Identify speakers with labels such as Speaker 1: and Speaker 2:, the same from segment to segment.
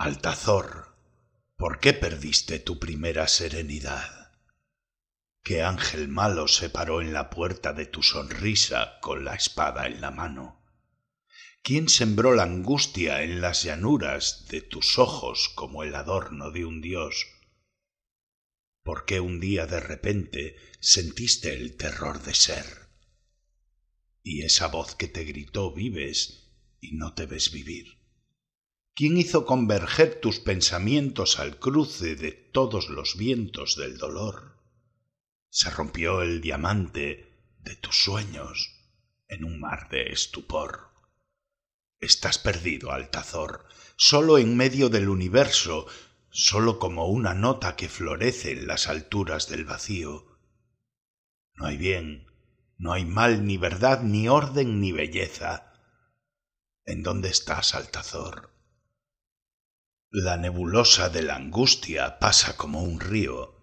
Speaker 1: Altazor, ¿por qué perdiste tu primera serenidad? ¿Qué ángel malo se paró en la puerta de tu sonrisa con la espada en la mano? ¿Quién sembró la angustia en las llanuras de tus ojos como el adorno de un dios? ¿Por qué un día de repente sentiste el terror de ser? Y esa voz que te gritó vives y no te ves vivir. ¿Quién hizo converger tus pensamientos al cruce de todos los vientos del dolor? Se rompió el diamante de tus sueños en un mar de estupor. Estás perdido, Altazor, solo en medio del universo, solo como una nota que florece en las alturas del vacío. No hay bien, no hay mal, ni verdad, ni orden, ni belleza. ¿En dónde estás, Altazor? La nebulosa de la angustia pasa como un río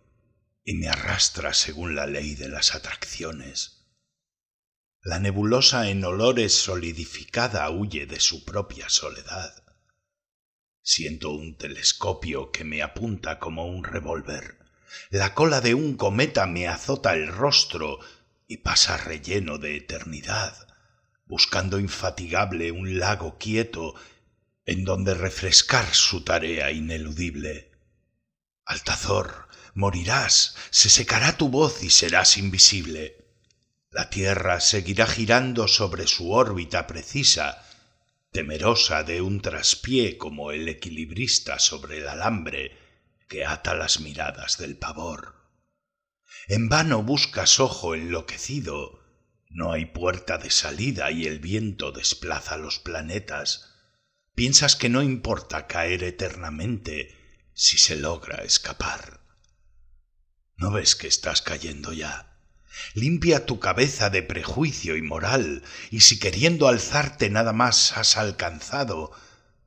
Speaker 1: y me arrastra según la ley de las atracciones. La nebulosa en olores solidificada huye de su propia soledad. Siento un telescopio que me apunta como un revólver. La cola de un cometa me azota el rostro y pasa relleno de eternidad, buscando infatigable un lago quieto en donde refrescar su tarea ineludible. Altazor, morirás, se secará tu voz y serás invisible. La Tierra seguirá girando sobre su órbita precisa, temerosa de un traspié como el equilibrista sobre el alambre que ata las miradas del pavor. En vano buscas ojo enloquecido, no hay puerta de salida y el viento desplaza los planetas Piensas que no importa caer eternamente si se logra escapar. ¿No ves que estás cayendo ya? Limpia tu cabeza de prejuicio y moral, y si queriendo alzarte nada más has alcanzado,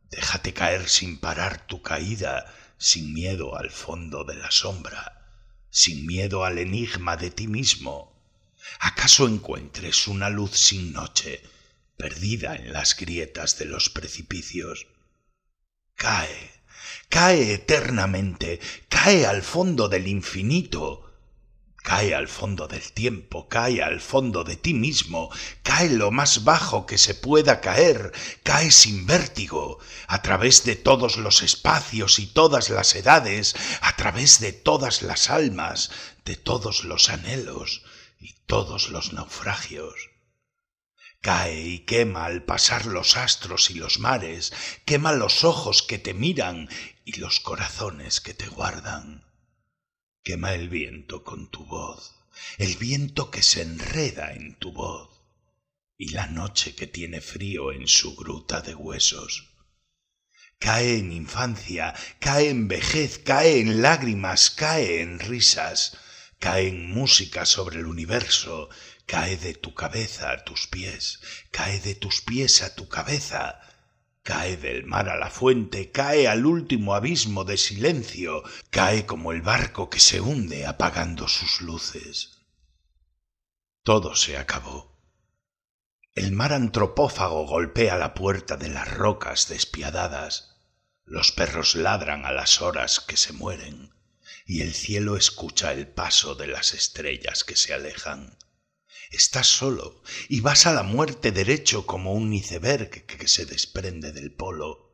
Speaker 1: déjate caer sin parar tu caída, sin miedo al fondo de la sombra, sin miedo al enigma de ti mismo. ¿Acaso encuentres una luz sin noche? perdida en las grietas de los precipicios. Cae, cae eternamente, cae al fondo del infinito, cae al fondo del tiempo, cae al fondo de ti mismo, cae lo más bajo que se pueda caer, cae sin vértigo, a través de todos los espacios y todas las edades, a través de todas las almas, de todos los anhelos y todos los naufragios. Cae y quema al pasar los astros y los mares, quema los ojos que te miran y los corazones que te guardan. Quema el viento con tu voz, el viento que se enreda en tu voz, y la noche que tiene frío en su gruta de huesos. Cae en infancia, cae en vejez, cae en lágrimas, cae en risas, cae en música sobre el universo, cae de tu cabeza a tus pies, cae de tus pies a tu cabeza, cae del mar a la fuente, cae al último abismo de silencio, cae como el barco que se hunde apagando sus luces. Todo se acabó. El mar antropófago golpea la puerta de las rocas despiadadas, los perros ladran a las horas que se mueren, y el cielo escucha el paso de las estrellas que se alejan. Estás solo y vas a la muerte derecho como un iceberg que se desprende del polo.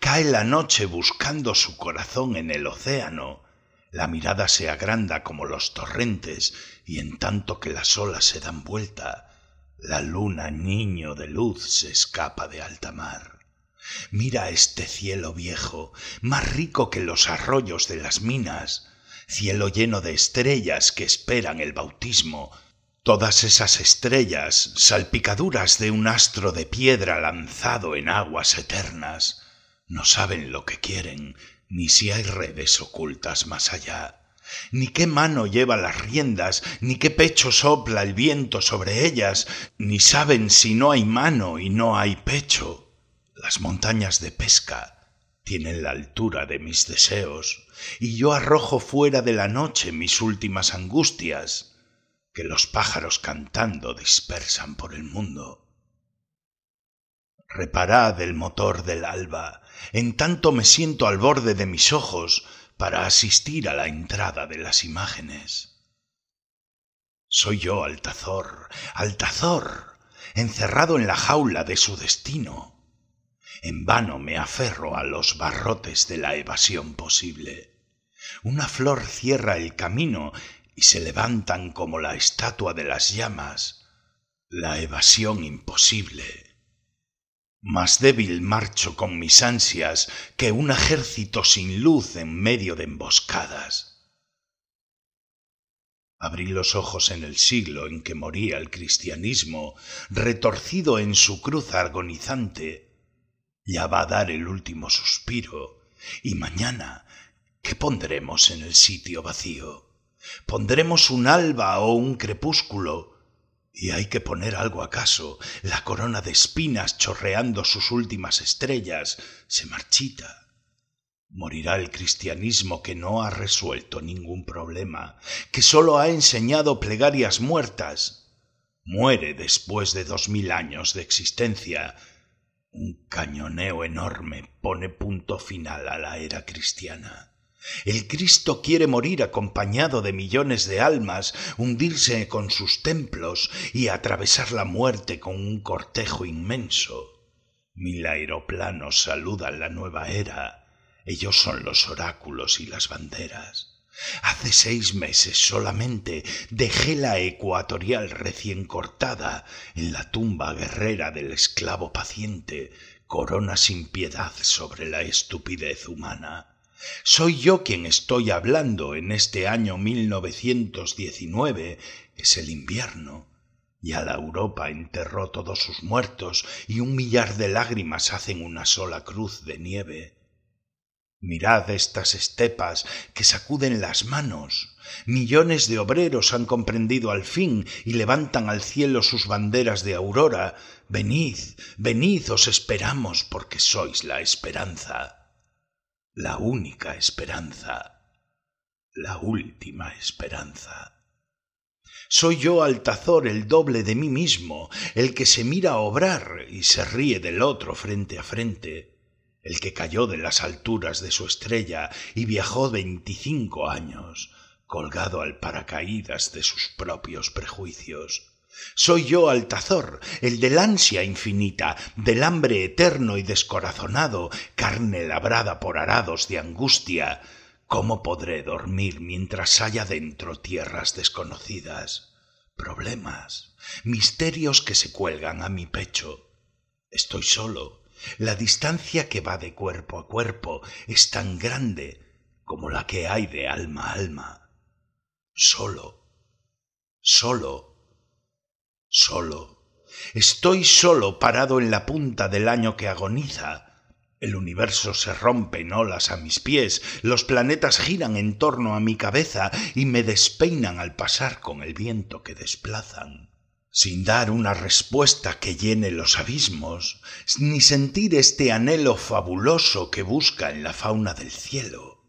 Speaker 1: Cae la noche buscando su corazón en el océano. La mirada se agranda como los torrentes y en tanto que las olas se dan vuelta, la luna niño de luz se escapa de alta mar. Mira este cielo viejo, más rico que los arroyos de las minas, cielo lleno de estrellas que esperan el bautismo, Todas esas estrellas, salpicaduras de un astro de piedra lanzado en aguas eternas, no saben lo que quieren, ni si hay redes ocultas más allá, ni qué mano lleva las riendas, ni qué pecho sopla el viento sobre ellas, ni saben si no hay mano y no hay pecho. Las montañas de pesca tienen la altura de mis deseos, y yo arrojo fuera de la noche mis últimas angustias, que los pájaros cantando dispersan por el mundo. Reparad el motor del alba, en tanto me siento al borde de mis ojos para asistir a la entrada de las imágenes. Soy yo Altazor, Altazor, encerrado en la jaula de su destino. En vano me aferro a los barrotes de la evasión posible. Una flor cierra el camino y se levantan como la estatua de las llamas, la evasión imposible. Más débil marcho con mis ansias que un ejército sin luz en medio de emboscadas. Abrí los ojos en el siglo en que moría el cristianismo, retorcido en su cruz agonizante. Ya va a dar el último suspiro, y mañana, ¿qué pondremos en el sitio vacío? Pondremos un alba o un crepúsculo. Y hay que poner algo acaso. La corona de espinas chorreando sus últimas estrellas se marchita. Morirá el cristianismo que no ha resuelto ningún problema, que sólo ha enseñado plegarias muertas. Muere después de dos mil años de existencia. Un cañoneo enorme pone punto final a la era cristiana. El Cristo quiere morir acompañado de millones de almas, hundirse con sus templos y atravesar la muerte con un cortejo inmenso. Mil aeroplanos saludan la nueva era. Ellos son los oráculos y las banderas. Hace seis meses solamente dejé la ecuatorial recién cortada en la tumba guerrera del esclavo paciente, corona sin piedad sobre la estupidez humana. Soy yo quien estoy hablando en este año 1919. Es el invierno. y Ya la Europa enterró todos sus muertos y un millar de lágrimas hacen una sola cruz de nieve. Mirad estas estepas que sacuden las manos. Millones de obreros han comprendido al fin y levantan al cielo sus banderas de aurora. Venid, venid, os esperamos porque sois la esperanza la única esperanza, la última esperanza. Soy yo Altazor el doble de mí mismo, el que se mira a obrar y se ríe del otro frente a frente, el que cayó de las alturas de su estrella y viajó veinticinco años, colgado al paracaídas de sus propios prejuicios. Soy yo Altazor, el del ansia infinita, del hambre eterno y descorazonado, carne labrada por arados de angustia. ¿Cómo podré dormir mientras haya dentro tierras desconocidas? Problemas, misterios que se cuelgan a mi pecho. Estoy solo. La distancia que va de cuerpo a cuerpo es tan grande como la que hay de alma a alma. Solo. Solo solo. Estoy solo parado en la punta del año que agoniza. El universo se rompe en olas a mis pies, los planetas giran en torno a mi cabeza y me despeinan al pasar con el viento que desplazan. Sin dar una respuesta que llene los abismos, ni sentir este anhelo fabuloso que busca en la fauna del cielo.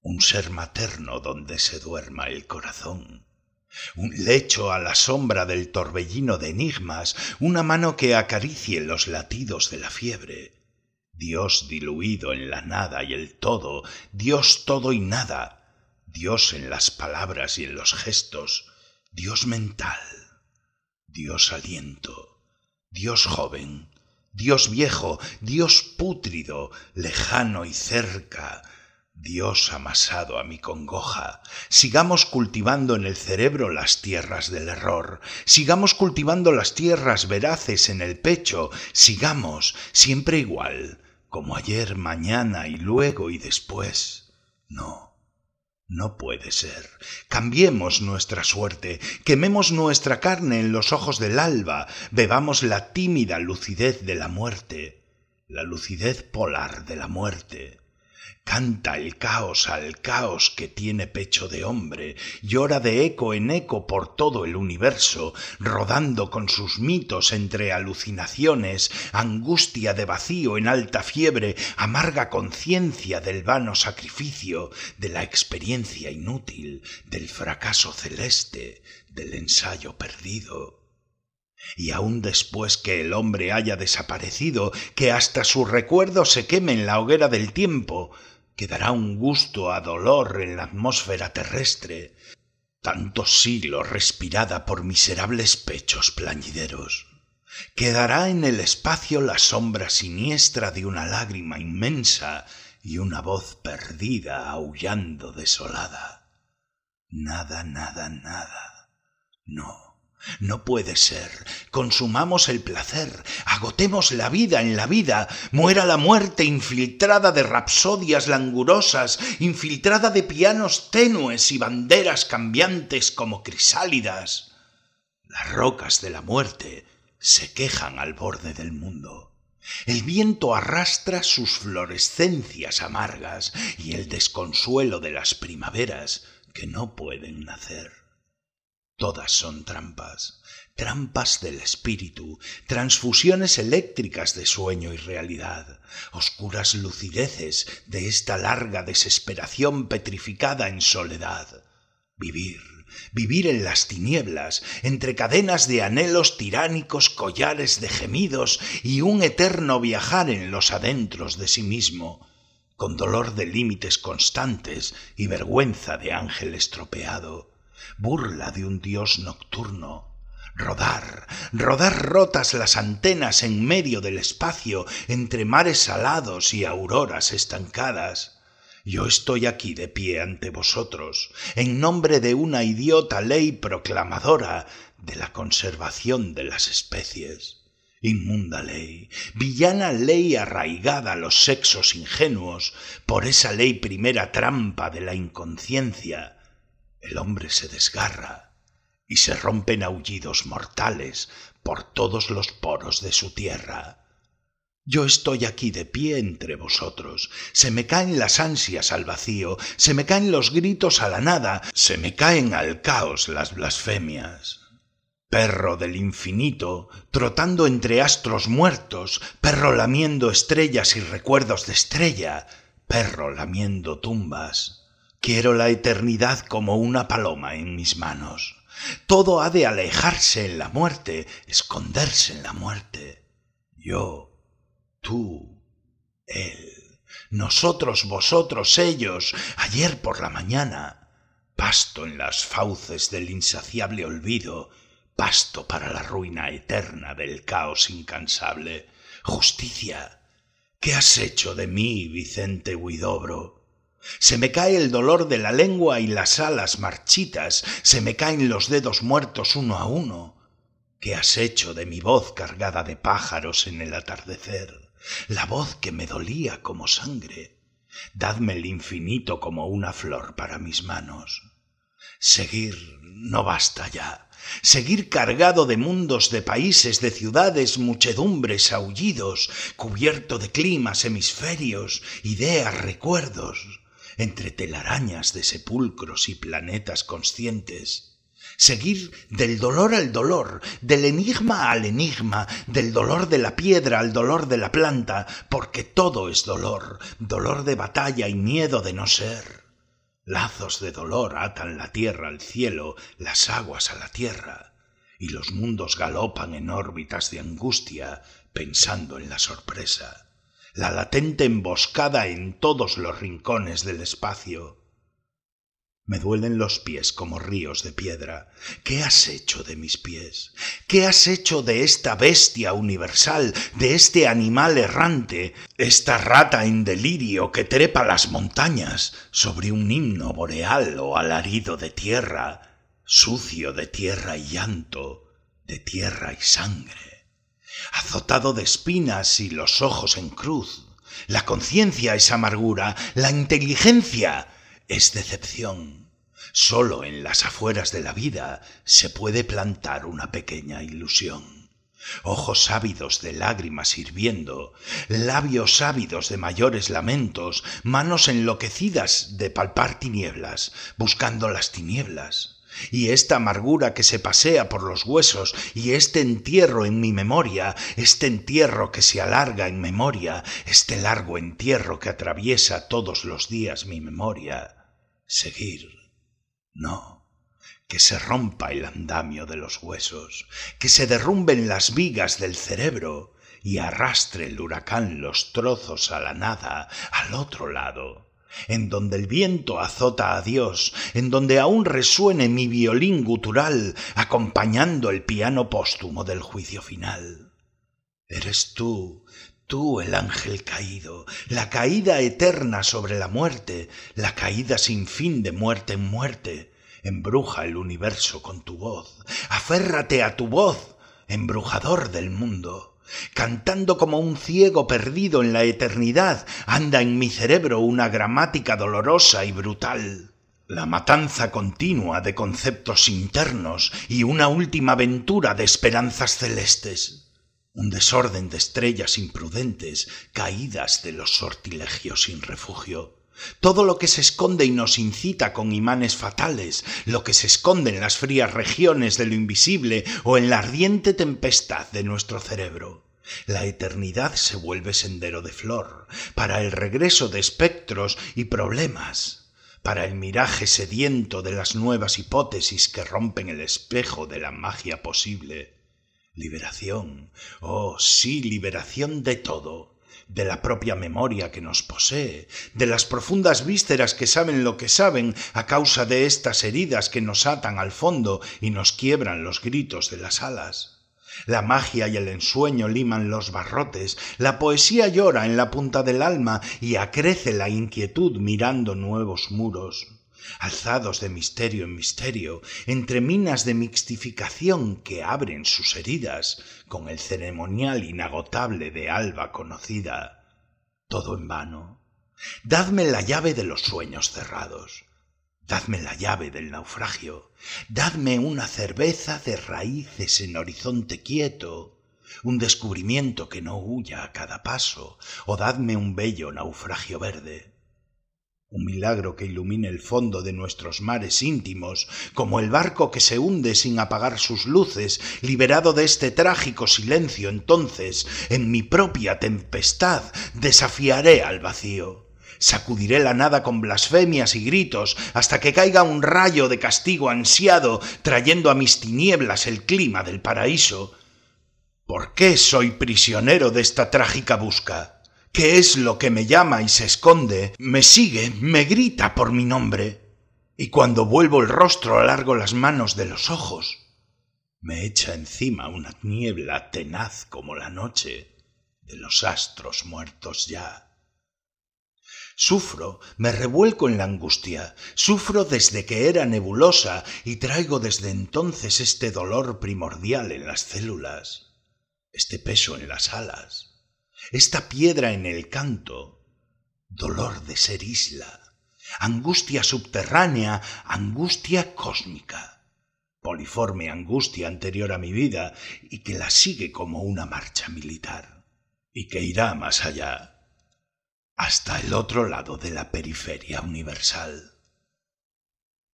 Speaker 1: Un ser materno donde se duerma el corazón un lecho a la sombra del torbellino de enigmas, una mano que acaricie los latidos de la fiebre. Dios diluido en la nada y el todo, Dios todo y nada, Dios en las palabras y en los gestos, Dios mental, Dios aliento, Dios joven, Dios viejo, Dios pútrido, lejano y cerca, Dios amasado a mi congoja, sigamos cultivando en el cerebro las tierras del error, sigamos cultivando las tierras veraces en el pecho, sigamos siempre igual, como ayer, mañana y luego y después. No. No puede ser. Cambiemos nuestra suerte, quememos nuestra carne en los ojos del alba, bebamos la tímida lucidez de la muerte, la lucidez polar de la muerte. Canta el caos al caos que tiene pecho de hombre, llora de eco en eco por todo el universo, rodando con sus mitos entre alucinaciones, angustia de vacío en alta fiebre, amarga conciencia del vano sacrificio, de la experiencia inútil, del fracaso celeste, del ensayo perdido. Y aun después que el hombre haya desaparecido, que hasta su recuerdo se queme en la hoguera del tiempo, ¿Quedará un gusto a dolor en la atmósfera terrestre, tanto siglo respirada por miserables pechos plañideros. Quedará en el espacio la sombra siniestra de una lágrima inmensa y una voz perdida aullando desolada. Nada, nada, nada. No. No puede ser. Consumamos el placer, agotemos la vida en la vida, muera la muerte infiltrada de rapsodias langurosas, infiltrada de pianos tenues y banderas cambiantes como crisálidas. Las rocas de la muerte se quejan al borde del mundo. El viento arrastra sus florescencias amargas y el desconsuelo de las primaveras que no pueden nacer. Todas son trampas, trampas del espíritu, transfusiones eléctricas de sueño y realidad, oscuras lucideces de esta larga desesperación petrificada en soledad. Vivir, vivir en las tinieblas, entre cadenas de anhelos tiránicos, collares de gemidos y un eterno viajar en los adentros de sí mismo, con dolor de límites constantes y vergüenza de ángel estropeado burla de un dios nocturno. Rodar, rodar rotas las antenas en medio del espacio, entre mares alados y auroras estancadas. Yo estoy aquí de pie ante vosotros, en nombre de una idiota ley proclamadora de la conservación de las especies. Inmunda ley, villana ley arraigada a los sexos ingenuos por esa ley primera trampa de la inconsciencia el hombre se desgarra y se rompen aullidos mortales por todos los poros de su tierra. Yo estoy aquí de pie entre vosotros, se me caen las ansias al vacío, se me caen los gritos a la nada, se me caen al caos las blasfemias. Perro del infinito, trotando entre astros muertos, perro lamiendo estrellas y recuerdos de estrella, perro lamiendo tumbas, Quiero la eternidad como una paloma en mis manos. Todo ha de alejarse en la muerte, esconderse en la muerte. Yo, tú, él, nosotros, vosotros, ellos, ayer por la mañana, pasto en las fauces del insaciable olvido, pasto para la ruina eterna del caos incansable. Justicia. ¿Qué has hecho de mí, Vicente Huidobro? Se me cae el dolor de la lengua y las alas marchitas, se me caen los dedos muertos uno a uno. ¿Qué has hecho de mi voz cargada de pájaros en el atardecer? La voz que me dolía como sangre. Dadme el infinito como una flor para mis manos. Seguir no basta ya. Seguir cargado de mundos, de países, de ciudades, muchedumbres, aullidos, cubierto de climas, hemisferios, ideas, recuerdos entre telarañas de sepulcros y planetas conscientes seguir del dolor al dolor, del enigma al enigma, del dolor de la piedra al dolor de la planta, porque todo es dolor, dolor de batalla y miedo de no ser. Lazos de dolor atan la tierra al cielo, las aguas a la tierra, y los mundos galopan en órbitas de angustia, pensando en la sorpresa la latente emboscada en todos los rincones del espacio. Me duelen los pies como ríos de piedra. ¿Qué has hecho de mis pies? ¿Qué has hecho de esta bestia universal, de este animal errante, esta rata en delirio que trepa las montañas sobre un himno boreal o alarido de tierra, sucio de tierra y llanto, de tierra y sangre? azotado de espinas y los ojos en cruz. La conciencia es amargura, la inteligencia es decepción. Solo en las afueras de la vida se puede plantar una pequeña ilusión. Ojos ávidos de lágrimas hirviendo, labios ávidos de mayores lamentos, manos enloquecidas de palpar tinieblas, buscando las tinieblas y esta amargura que se pasea por los huesos, y este entierro en mi memoria, este entierro que se alarga en memoria, este largo entierro que atraviesa todos los días mi memoria. Seguir. No. Que se rompa el andamio de los huesos, que se derrumben las vigas del cerebro, y arrastre el huracán los trozos a la nada, al otro lado en donde el viento azota a Dios, en donde aún resuene mi violín gutural acompañando el piano póstumo del juicio final. Eres tú, tú el ángel caído, la caída eterna sobre la muerte, la caída sin fin de muerte en muerte. Embruja el universo con tu voz, aférrate a tu voz, embrujador del mundo. Cantando como un ciego perdido en la eternidad, anda en mi cerebro una gramática dolorosa y brutal. La matanza continua de conceptos internos y una última aventura de esperanzas celestes. Un desorden de estrellas imprudentes caídas de los sortilegios sin refugio. Todo lo que se esconde y nos incita con imanes fatales, lo que se esconde en las frías regiones de lo invisible o en la ardiente tempestad de nuestro cerebro. La eternidad se vuelve sendero de flor, para el regreso de espectros y problemas, para el miraje sediento de las nuevas hipótesis que rompen el espejo de la magia posible. Liberación, oh sí, liberación de todo de la propia memoria que nos posee, de las profundas vísceras que saben lo que saben a causa de estas heridas que nos atan al fondo y nos quiebran los gritos de las alas. La magia y el ensueño liman los barrotes, la poesía llora en la punta del alma y acrece la inquietud mirando nuevos muros alzados de misterio en misterio, entre minas de mixtificación que abren sus heridas con el ceremonial inagotable de alba conocida. Todo en vano. Dadme la llave de los sueños cerrados. Dadme la llave del naufragio. Dadme una cerveza de raíces en horizonte quieto un descubrimiento que no huya a cada paso, o dadme un bello naufragio verde un milagro que ilumine el fondo de nuestros mares íntimos, como el barco que se hunde sin apagar sus luces, liberado de este trágico silencio, entonces, en mi propia tempestad, desafiaré al vacío. Sacudiré la nada con blasfemias y gritos hasta que caiga un rayo de castigo ansiado, trayendo a mis tinieblas el clima del paraíso. ¿Por qué soy prisionero de esta trágica busca? que es lo que me llama y se esconde, me sigue, me grita por mi nombre, y cuando vuelvo el rostro alargo las manos de los ojos. Me echa encima una niebla tenaz como la noche de los astros muertos ya. Sufro, me revuelco en la angustia, sufro desde que era nebulosa y traigo desde entonces este dolor primordial en las células, este peso en las alas, esta piedra en el canto, dolor de ser isla, angustia subterránea, angustia cósmica, poliforme angustia anterior a mi vida y que la sigue como una marcha militar y que irá más allá, hasta el otro lado de la periferia universal.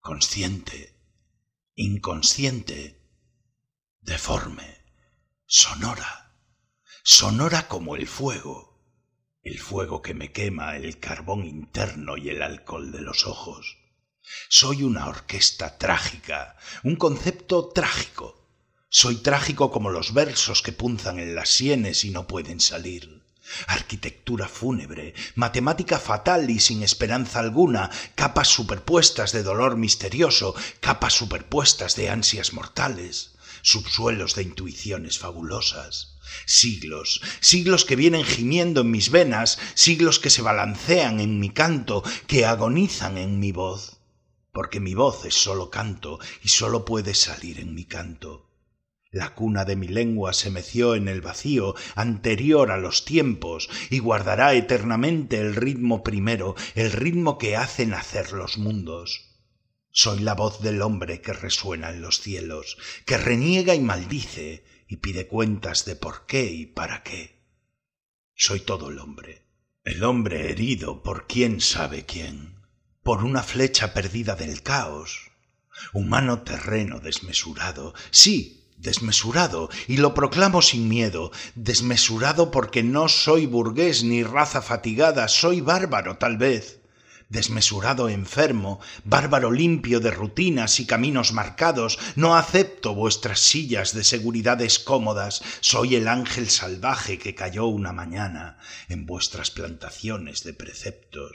Speaker 1: Consciente, inconsciente, deforme, sonora sonora como el fuego, el fuego que me quema el carbón interno y el alcohol de los ojos. Soy una orquesta trágica, un concepto trágico. Soy trágico como los versos que punzan en las sienes y no pueden salir. Arquitectura fúnebre, matemática fatal y sin esperanza alguna, capas superpuestas de dolor misterioso, capas superpuestas de ansias mortales, subsuelos de intuiciones fabulosas. Siglos, siglos que vienen gimiendo en mis venas, siglos que se balancean en mi canto, que agonizan en mi voz, porque mi voz es solo canto y solo puede salir en mi canto. La cuna de mi lengua se meció en el vacío anterior a los tiempos y guardará eternamente el ritmo primero, el ritmo que hace nacer los mundos. Soy la voz del hombre que resuena en los cielos, que reniega y maldice, y pide cuentas de por qué y para qué. Soy todo el hombre, el hombre herido por quién sabe quién, por una flecha perdida del caos, humano terreno desmesurado, sí, desmesurado, y lo proclamo sin miedo, desmesurado porque no soy burgués ni raza fatigada, soy bárbaro tal vez desmesurado enfermo, bárbaro limpio de rutinas y caminos marcados, no acepto vuestras sillas de seguridades cómodas, soy el ángel salvaje que cayó una mañana en vuestras plantaciones de preceptos,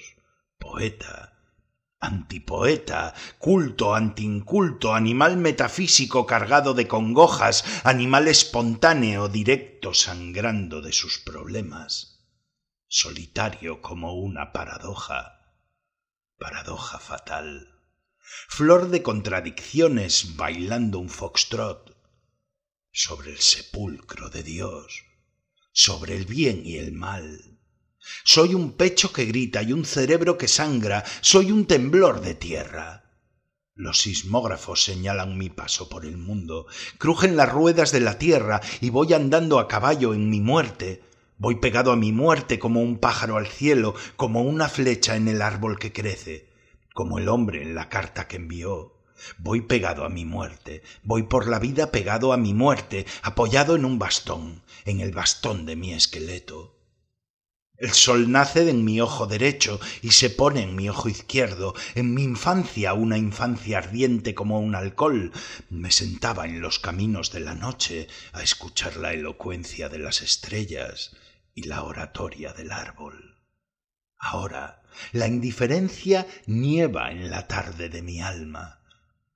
Speaker 1: poeta, Antipoeta, culto, antinculto, animal metafísico cargado de congojas, animal espontáneo, directo, sangrando de sus problemas, solitario como una paradoja paradoja fatal, flor de contradicciones bailando un foxtrot, sobre el sepulcro de Dios, sobre el bien y el mal. Soy un pecho que grita y un cerebro que sangra, soy un temblor de tierra. Los sismógrafos señalan mi paso por el mundo, crujen las ruedas de la tierra y voy andando a caballo en mi muerte, Voy pegado a mi muerte como un pájaro al cielo, como una flecha en el árbol que crece, como el hombre en la carta que envió. Voy pegado a mi muerte, voy por la vida pegado a mi muerte, apoyado en un bastón, en el bastón de mi esqueleto. El sol nace en mi ojo derecho y se pone en mi ojo izquierdo. En mi infancia, una infancia ardiente como un alcohol, me sentaba en los caminos de la noche a escuchar la elocuencia de las estrellas y la oratoria del árbol. Ahora la indiferencia nieva en la tarde de mi alma.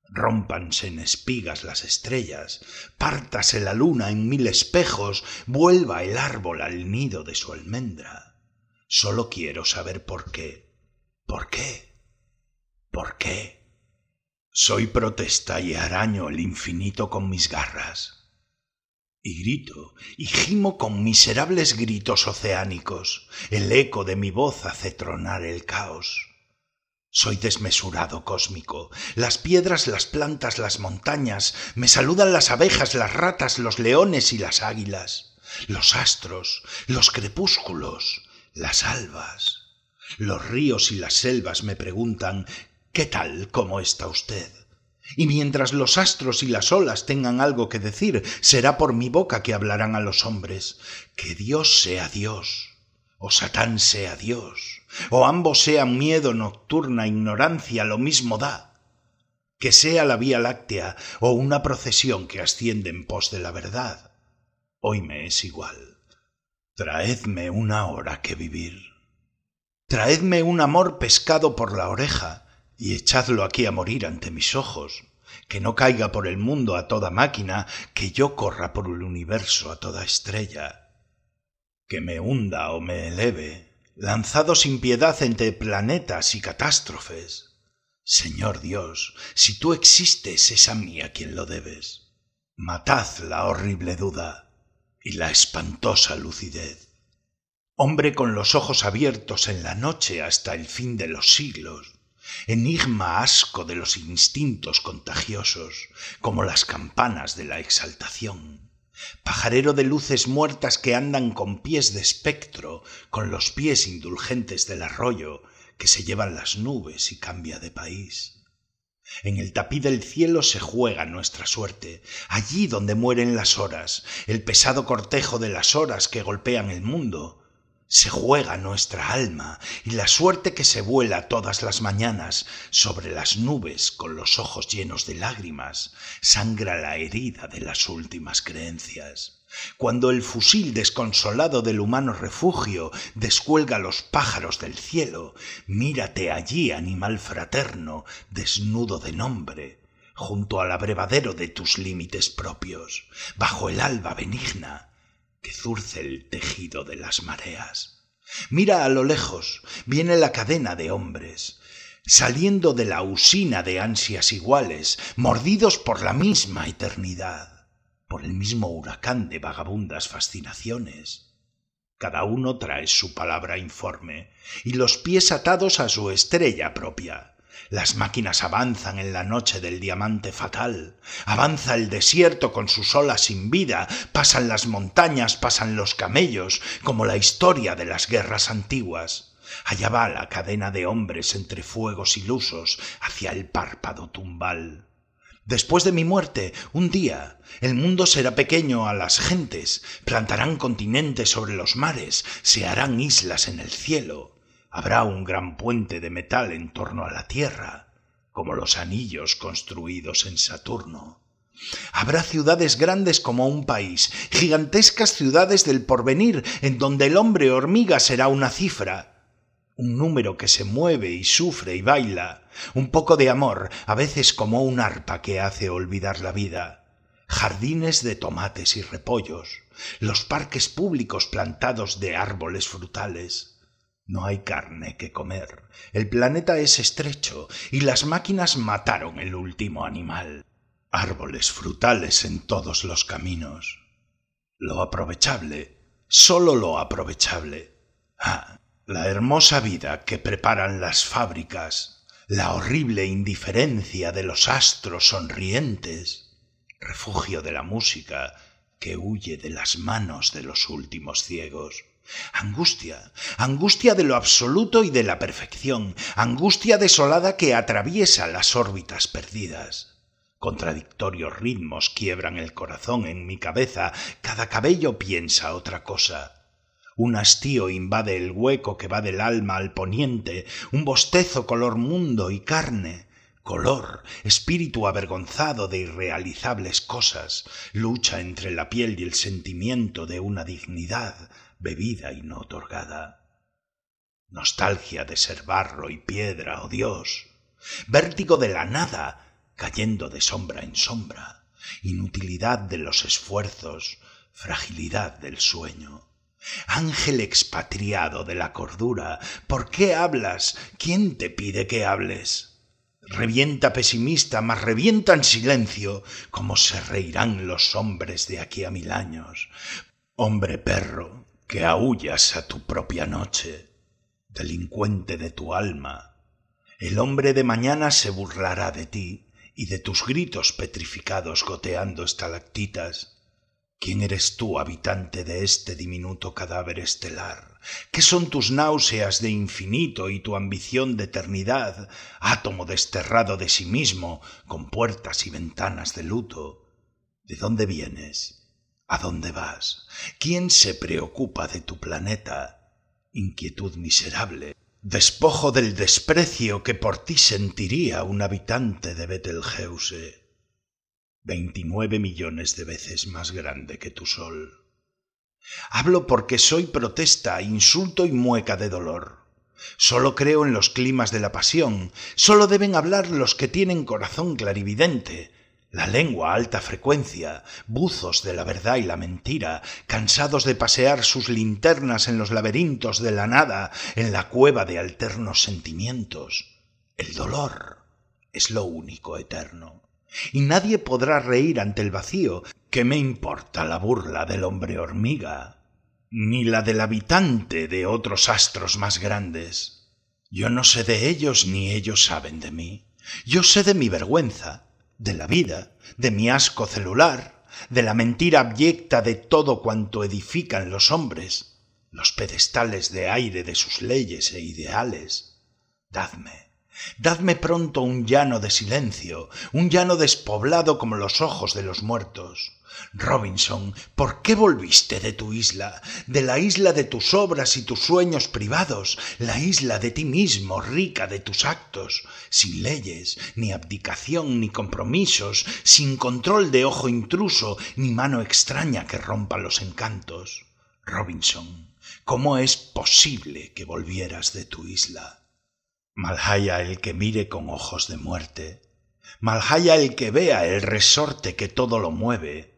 Speaker 1: Rómpanse en espigas las estrellas, pártase la luna en mil espejos, vuelva el árbol al nido de su almendra. Solo quiero saber por qué. ¿Por qué? ¿Por qué? Soy protesta y araño el infinito con mis garras. Y grito, y gimo con miserables gritos oceánicos. El eco de mi voz hace tronar el caos. Soy desmesurado cósmico. Las piedras, las plantas, las montañas, me saludan las abejas, las ratas, los leones y las águilas, los astros, los crepúsculos, las albas. Los ríos y las selvas me preguntan ¿Qué tal? ¿Cómo está usted? Y mientras los astros y las olas tengan algo que decir, será por mi boca que hablarán a los hombres. Que Dios sea Dios, o Satán sea Dios, o ambos sean miedo, nocturna, ignorancia, lo mismo da. Que sea la Vía Láctea o una procesión que asciende en pos de la verdad. Hoy me es igual. Traedme una hora que vivir. Traedme un amor pescado por la oreja, y echadlo aquí a morir ante mis ojos, que no caiga por el mundo a toda máquina, que yo corra por el universo a toda estrella, que me hunda o me eleve, lanzado sin piedad entre planetas y catástrofes. Señor Dios, si tú existes, es a mí a quien lo debes. Matad la horrible duda y la espantosa lucidez. Hombre con los ojos abiertos en la noche hasta el fin de los siglos, enigma asco de los instintos contagiosos, como las campanas de la exaltación, pajarero de luces muertas que andan con pies de espectro, con los pies indulgentes del arroyo, que se llevan las nubes y cambia de país. En el tapiz del cielo se juega nuestra suerte, allí donde mueren las horas, el pesado cortejo de las horas que golpean el mundo, se juega nuestra alma y la suerte que se vuela todas las mañanas sobre las nubes con los ojos llenos de lágrimas, sangra la herida de las últimas creencias. Cuando el fusil desconsolado del humano refugio descuelga los pájaros del cielo, mírate allí, animal fraterno, desnudo de nombre, junto al abrevadero de tus límites propios, bajo el alba benigna, que zurce el tejido de las mareas. Mira a lo lejos, viene la cadena de hombres, saliendo de la usina de ansias iguales, mordidos por la misma eternidad, por el mismo huracán de vagabundas fascinaciones. Cada uno trae su palabra informe y los pies atados a su estrella propia las máquinas avanzan en la noche del diamante fatal. Avanza el desierto con sus olas sin vida, pasan las montañas, pasan los camellos, como la historia de las guerras antiguas. Allá va la cadena de hombres entre fuegos ilusos hacia el párpado tumbal. Después de mi muerte, un día, el mundo será pequeño a las gentes, plantarán continentes sobre los mares, se harán islas en el cielo habrá un gran puente de metal en torno a la Tierra, como los anillos construidos en Saturno. Habrá ciudades grandes como un país, gigantescas ciudades del porvenir, en donde el hombre hormiga será una cifra, un número que se mueve y sufre y baila, un poco de amor, a veces como un arpa que hace olvidar la vida, jardines de tomates y repollos, los parques públicos plantados de árboles frutales, no hay carne que comer. El planeta es estrecho y las máquinas mataron el último animal. Árboles frutales en todos los caminos. Lo aprovechable, solo lo aprovechable. Ah, la hermosa vida que preparan las fábricas, la horrible indiferencia de los astros sonrientes, refugio de la música que huye de las manos de los últimos ciegos. Angustia, angustia de lo absoluto y de la perfección, angustia desolada que atraviesa las órbitas perdidas. Contradictorios ritmos quiebran el corazón en mi cabeza, cada cabello piensa otra cosa. Un hastío invade el hueco que va del alma al poniente, un bostezo color mundo y carne, color, espíritu avergonzado de irrealizables cosas, lucha entre la piel y el sentimiento de una dignidad, bebida y no otorgada. Nostalgia de ser barro y piedra, oh Dios. Vértigo de la nada, cayendo de sombra en sombra. Inutilidad de los esfuerzos, fragilidad del sueño. Ángel expatriado de la cordura, ¿por qué hablas? ¿Quién te pide que hables? Revienta pesimista, mas revienta en silencio, como se reirán los hombres de aquí a mil años. Hombre perro, que aullas a tu propia noche, delincuente de tu alma. El hombre de mañana se burlará de ti y de tus gritos petrificados goteando estalactitas. ¿Quién eres tú, habitante de este diminuto cadáver estelar? ¿Qué son tus náuseas de infinito y tu ambición de eternidad, átomo desterrado de sí mismo, con puertas y ventanas de luto? ¿De dónde vienes? ¿A dónde vas? ¿Quién se preocupa de tu planeta? Inquietud miserable, despojo del desprecio que por ti sentiría un habitante de Betelgeuse, veintinueve millones de veces más grande que tu sol. Hablo porque soy protesta, insulto y mueca de dolor. Solo creo en los climas de la pasión, solo deben hablar los que tienen corazón clarividente, la lengua a alta frecuencia, buzos de la verdad y la mentira, cansados de pasear sus linternas en los laberintos de la nada, en la cueva de alternos sentimientos. El dolor es lo único eterno. Y nadie podrá reír ante el vacío. que me importa la burla del hombre hormiga? Ni la del habitante de otros astros más grandes. Yo no sé de ellos ni ellos saben de mí. Yo sé de mi vergüenza, de la vida, de mi asco celular, de la mentira abyecta de todo cuanto edifican los hombres, los pedestales de aire de sus leyes e ideales. Dadme, dadme pronto un llano de silencio, un llano despoblado como los ojos de los muertos Robinson, ¿por qué volviste de tu isla, de la isla de tus obras y tus sueños privados, la isla de ti mismo, rica de tus actos, sin leyes, ni abdicación, ni compromisos, sin control de ojo intruso, ni mano extraña que rompa los encantos? Robinson, ¿cómo es posible que volvieras de tu isla? Malhaya el que mire con ojos de muerte, Malhaya el que vea el resorte que todo lo mueve,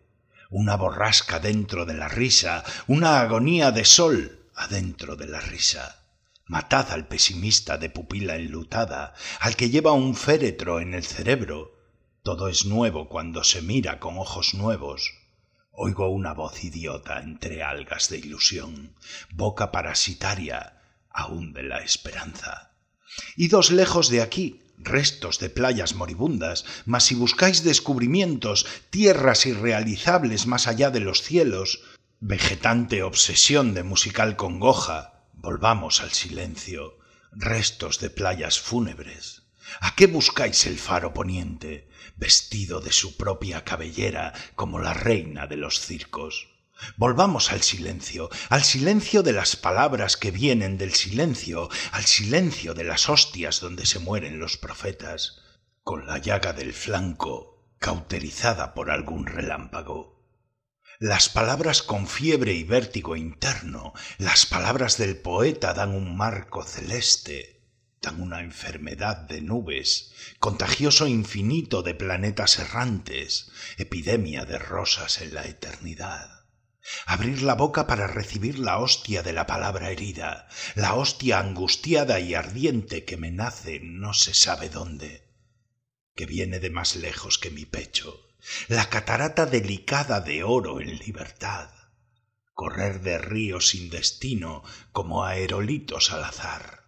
Speaker 1: una borrasca dentro de la risa, una agonía de sol adentro de la risa. Matad al pesimista de pupila enlutada, al que lleva un féretro en el cerebro. Todo es nuevo cuando se mira con ojos nuevos. Oigo una voz idiota entre algas de ilusión, boca parasitaria aún de la esperanza. dos lejos de aquí, restos de playas moribundas, mas si buscáis descubrimientos, tierras irrealizables más allá de los cielos, vegetante obsesión de musical congoja, volvamos al silencio, restos de playas fúnebres. ¿A qué buscáis el faro poniente, vestido de su propia cabellera como la reina de los circos? Volvamos al silencio, al silencio de las palabras que vienen del silencio, al silencio de las hostias donde se mueren los profetas, con la llaga del flanco cauterizada por algún relámpago. Las palabras con fiebre y vértigo interno, las palabras del poeta dan un marco celeste, dan una enfermedad de nubes, contagioso infinito de planetas errantes, epidemia de rosas en la eternidad abrir la boca para recibir la hostia de la palabra herida, la hostia angustiada y ardiente que me nace no se sabe dónde, que viene de más lejos que mi pecho, la catarata delicada de oro en libertad, correr de río sin destino como aerolitos al azar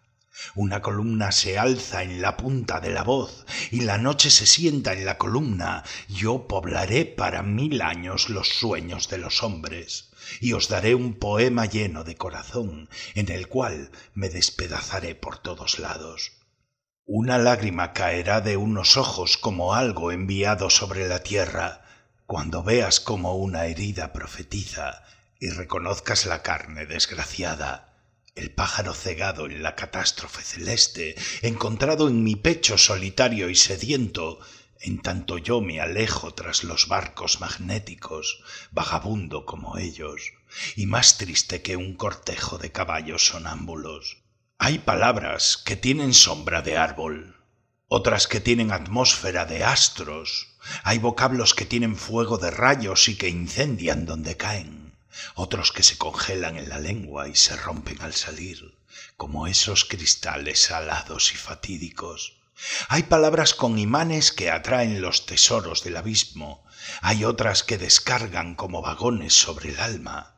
Speaker 1: una columna se alza en la punta de la voz, y la noche se sienta en la columna. Yo poblaré para mil años los sueños de los hombres, y os daré un poema lleno de corazón, en el cual me despedazaré por todos lados. Una lágrima caerá de unos ojos como algo enviado sobre la tierra, cuando veas como una herida profetiza y reconozcas la carne desgraciada el pájaro cegado en la catástrofe celeste, encontrado en mi pecho solitario y sediento, en tanto yo me alejo tras los barcos magnéticos, vagabundo como ellos, y más triste que un cortejo de caballos sonámbulos. Hay palabras que tienen sombra de árbol, otras que tienen atmósfera de astros, hay vocablos que tienen fuego de rayos y que incendian donde caen otros que se congelan en la lengua y se rompen al salir, como esos cristales alados y fatídicos. Hay palabras con imanes que atraen los tesoros del abismo, hay otras que descargan como vagones sobre el alma.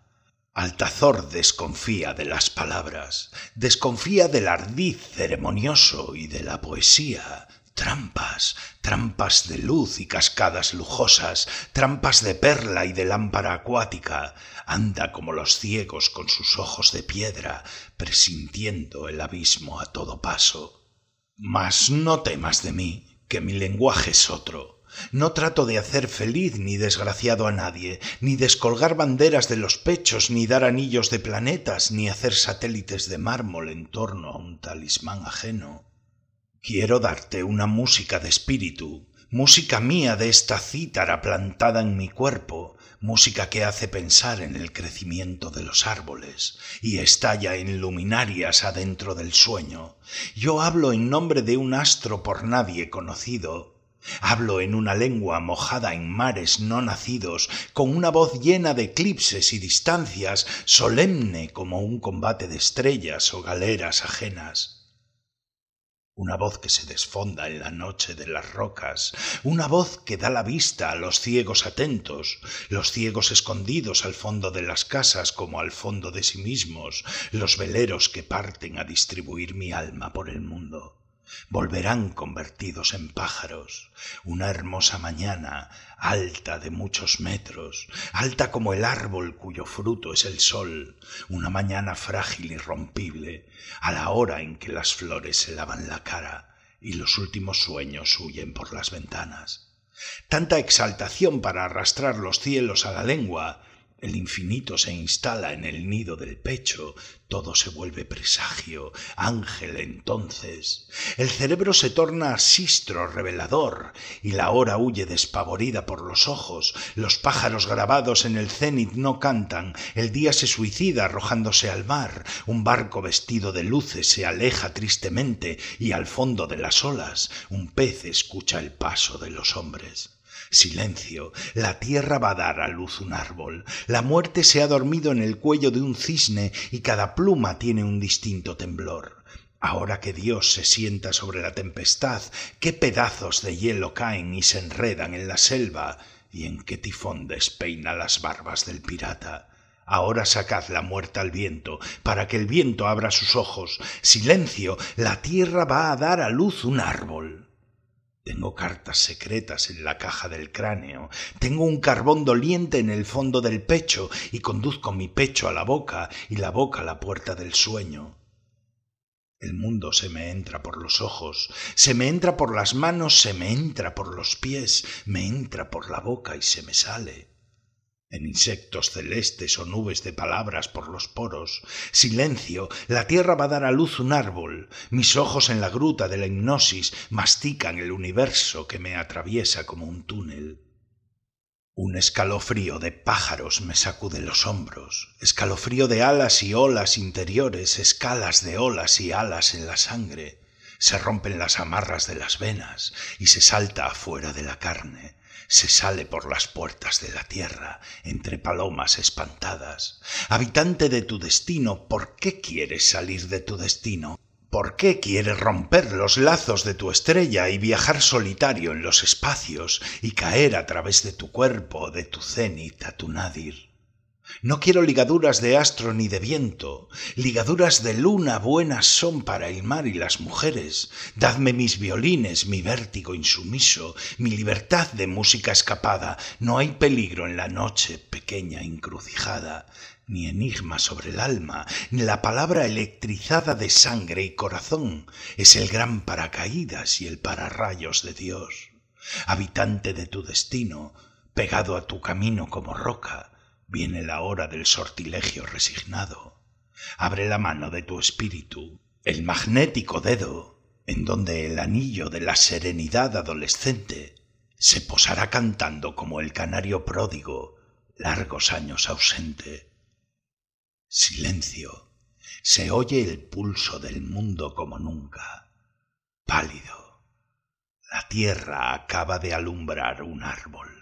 Speaker 1: Altazor desconfía de las palabras, desconfía del ardiz ceremonioso y de la poesía, Trampas, trampas de luz y cascadas lujosas, trampas de perla y de lámpara acuática. Anda como los ciegos con sus ojos de piedra, presintiendo el abismo a todo paso. Mas no temas de mí, que mi lenguaje es otro. No trato de hacer feliz ni desgraciado a nadie, ni descolgar banderas de los pechos, ni dar anillos de planetas, ni hacer satélites de mármol en torno a un talismán ajeno. Quiero darte una música de espíritu, música mía de esta cítara plantada en mi cuerpo, música que hace pensar en el crecimiento de los árboles y estalla en luminarias adentro del sueño. Yo hablo en nombre de un astro por nadie conocido, Hablo en una lengua mojada en mares no nacidos, con una voz llena de eclipses y distancias, solemne como un combate de estrellas o galeras ajenas una voz que se desfonda en la noche de las rocas, una voz que da la vista a los ciegos atentos, los ciegos escondidos al fondo de las casas como al fondo de sí mismos, los veleros que parten a distribuir mi alma por el mundo volverán convertidos en pájaros. Una hermosa mañana, alta de muchos metros, alta como el árbol cuyo fruto es el sol, una mañana frágil y rompible, a la hora en que las flores se lavan la cara y los últimos sueños huyen por las ventanas. Tanta exaltación para arrastrar los cielos a la lengua el infinito se instala en el nido del pecho, todo se vuelve presagio, ángel entonces. El cerebro se torna sistro revelador, y la hora huye despavorida por los ojos, los pájaros grabados en el cénit no cantan, el día se suicida arrojándose al mar, un barco vestido de luces se aleja tristemente, y al fondo de las olas un pez escucha el paso de los hombres. Silencio. La tierra va a dar a luz un árbol. La muerte se ha dormido en el cuello de un cisne y cada pluma tiene un distinto temblor. Ahora que Dios se sienta sobre la tempestad, qué pedazos de hielo caen y se enredan en la selva, y en qué tifón despeina las barbas del pirata. Ahora sacad la muerte al viento, para que el viento abra sus ojos. Silencio, la tierra va a dar a luz un árbol. Tengo cartas secretas en la caja del cráneo, tengo un carbón doliente en el fondo del pecho y conduzco mi pecho a la boca y la boca a la puerta del sueño. El mundo se me entra por los ojos, se me entra por las manos, se me entra por los pies, me entra por la boca y se me sale en insectos celestes o nubes de palabras por los poros. Silencio, la tierra va a dar a luz un árbol. Mis ojos en la gruta de la hipnosis mastican el universo que me atraviesa como un túnel. Un escalofrío de pájaros me sacude los hombros, escalofrío de alas y olas interiores, escalas de olas y alas en la sangre. Se rompen las amarras de las venas y se salta afuera de la carne se sale por las puertas de la tierra, entre palomas espantadas. Habitante de tu destino, ¿por qué quieres salir de tu destino? ¿Por qué quieres romper los lazos de tu estrella y viajar solitario en los espacios y caer a través de tu cuerpo, de tu cenit a tu nadir? No quiero ligaduras de astro ni de viento, ligaduras de luna buenas son para el mar y las mujeres. Dadme mis violines, mi vértigo insumiso, mi libertad de música escapada. No hay peligro en la noche, pequeña encrucijada, ni enigma sobre el alma, ni la palabra electrizada de sangre y corazón. Es el gran paracaídas y el pararrayos de Dios. Habitante de tu destino, pegado a tu camino como roca, viene la hora del sortilegio resignado. Abre la mano de tu espíritu, el magnético dedo, en donde el anillo de la serenidad adolescente se posará cantando como el canario pródigo, largos años ausente. Silencio. Se oye el pulso del mundo como nunca, pálido. La tierra acaba de alumbrar un árbol.